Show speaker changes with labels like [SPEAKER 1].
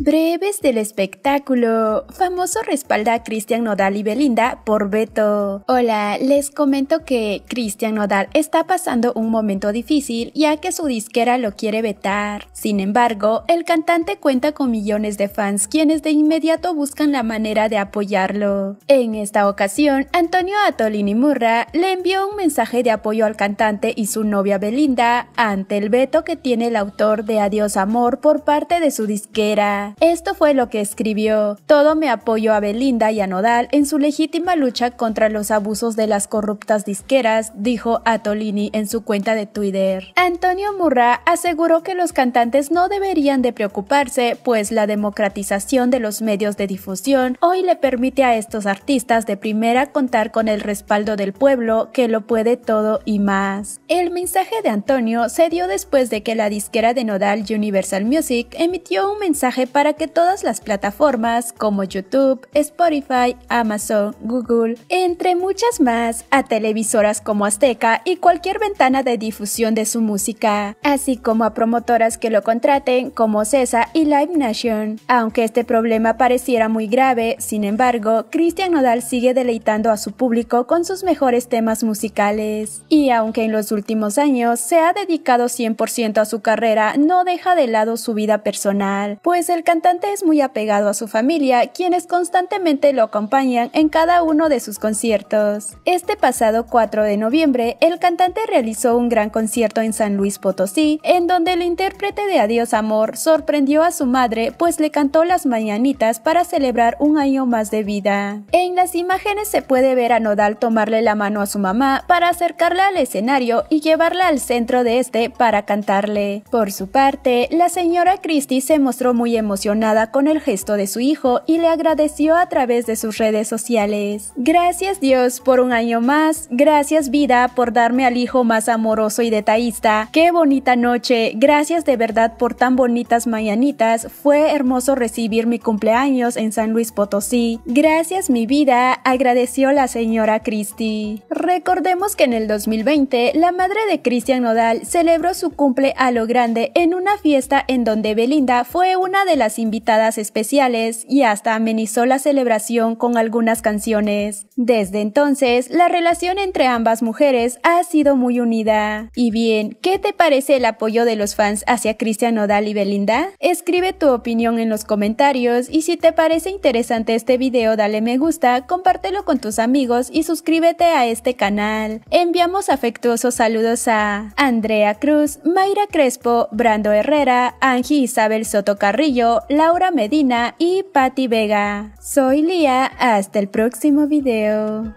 [SPEAKER 1] Breves del espectáculo. Famoso respalda a Cristian Nodal y Belinda por Beto. Hola, les comento que Cristian Nodal está pasando un momento difícil ya que su disquera lo quiere vetar. Sin embargo, el cantante cuenta con millones de fans quienes de inmediato buscan la manera de apoyarlo. En esta ocasión, Antonio Atolini Murra le envió un mensaje de apoyo al cantante y su novia Belinda ante el veto que tiene el autor de Adiós Amor por parte de su disquera. Esto fue lo que escribió. Todo me apoyo a Belinda y a Nodal en su legítima lucha contra los abusos de las corruptas disqueras, dijo Atolini en su cuenta de Twitter. Antonio Murra aseguró que los cantantes no deberían de preocuparse, pues la democratización de los medios de difusión hoy le permite a estos artistas de primera contar con el respaldo del pueblo que lo puede todo y más. El mensaje de Antonio se dio después de que la disquera de Nodal Universal Music emitió un mensaje para para que todas las plataformas como YouTube, Spotify, Amazon, Google, entre muchas más, a televisoras como Azteca y cualquier ventana de difusión de su música, así como a promotoras que lo contraten como CESA y Live Nation. Aunque este problema pareciera muy grave, sin embargo, Christian Nodal sigue deleitando a su público con sus mejores temas musicales. Y aunque en los últimos años se ha dedicado 100% a su carrera, no deja de lado su vida personal, pues el cantante es muy apegado a su familia, quienes constantemente lo acompañan en cada uno de sus conciertos. Este pasado 4 de noviembre, el cantante realizó un gran concierto en San Luis Potosí, en donde el intérprete de Adiós Amor sorprendió a su madre, pues le cantó las mañanitas para celebrar un año más de vida. En las imágenes se puede ver a Nodal tomarle la mano a su mamá para acercarla al escenario y llevarla al centro de este para cantarle. Por su parte, la señora Christie se mostró muy emocionada emocionada con el gesto de su hijo y le agradeció a través de sus redes sociales. Gracias Dios por un año más, gracias vida por darme al hijo más amoroso y detallista, qué bonita noche, gracias de verdad por tan bonitas mañanitas, fue hermoso recibir mi cumpleaños en San Luis Potosí, gracias mi vida, agradeció la señora Christie. Recordemos que en el 2020 la madre de Cristian Nodal celebró su cumple a lo grande en una fiesta en donde Belinda fue una de las invitadas especiales y hasta amenizó la celebración con algunas canciones. Desde entonces, la relación entre ambas mujeres ha sido muy unida. Y bien, ¿qué te parece el apoyo de los fans hacia Cristian Nodal y Belinda? Escribe tu opinión en los comentarios y si te parece interesante este video dale me gusta, compártelo con tus amigos y suscríbete a este canal. Enviamos afectuosos saludos a Andrea Cruz, Mayra Crespo, Brando Herrera, Angie Isabel Soto Carrillo, Laura Medina y Patti Vega. Soy Lía, hasta el próximo video.